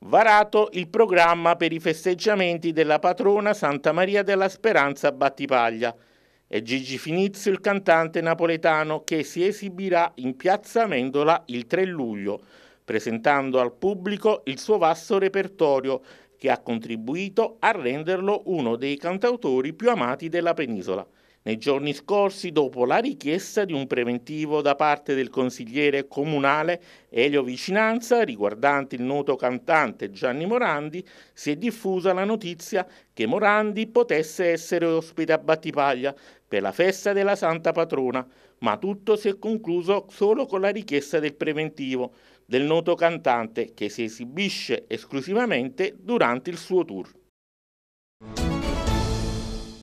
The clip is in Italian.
Varato il programma per i festeggiamenti della patrona Santa Maria della Speranza Battipaglia. È Gigi Finizio il cantante napoletano che si esibirà in Piazza Mendola il 3 luglio, presentando al pubblico il suo vasto repertorio che ha contribuito a renderlo uno dei cantautori più amati della penisola nei giorni scorsi dopo la richiesta di un preventivo da parte del consigliere comunale Elio Vicinanza riguardante il noto cantante Gianni Morandi, si è diffusa la notizia che Morandi potesse essere ospite a Battipaglia per la festa della Santa Patrona, ma tutto si è concluso solo con la richiesta del preventivo del noto cantante che si esibisce esclusivamente durante il suo tour.